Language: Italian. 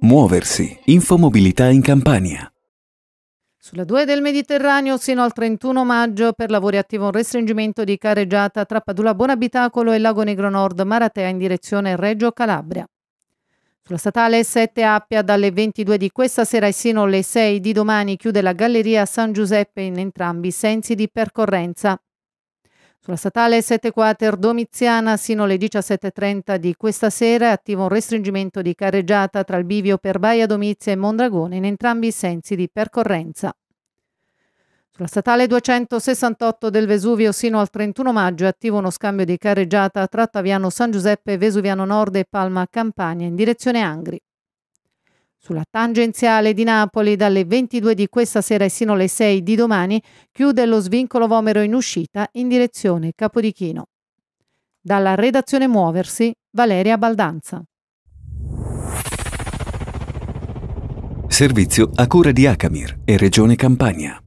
Muoversi. Infomobilità in Campania. Sulla 2 del Mediterraneo sino al 31 maggio per lavori attivo un restringimento di carreggiata tra Padula Buonabitacolo e Lago Negro Nord Maratea in direzione Reggio Calabria. Sulla statale 7 Appia dalle 22 di questa sera e sino alle 6 di domani chiude la galleria San Giuseppe in entrambi i sensi di percorrenza. Sulla statale 7 Quater Domiziana sino alle 17.30 di questa sera è attivo un restringimento di carreggiata tra il bivio per Baia Domizia e Mondragone in entrambi i sensi di percorrenza. Sulla statale 268 del Vesuvio sino al 31 maggio è attivo uno scambio di carreggiata tra Taviano San Giuseppe, Vesuviano Nord e Palma Campania in direzione Angri. Sulla tangenziale di Napoli dalle 22 di questa sera e sino alle 6 di domani chiude lo svincolo Vomero in uscita in direzione Capodichino. Dalla redazione Muoversi, Valeria Baldanza. Servizio a cura di Acamir e Regione Campania.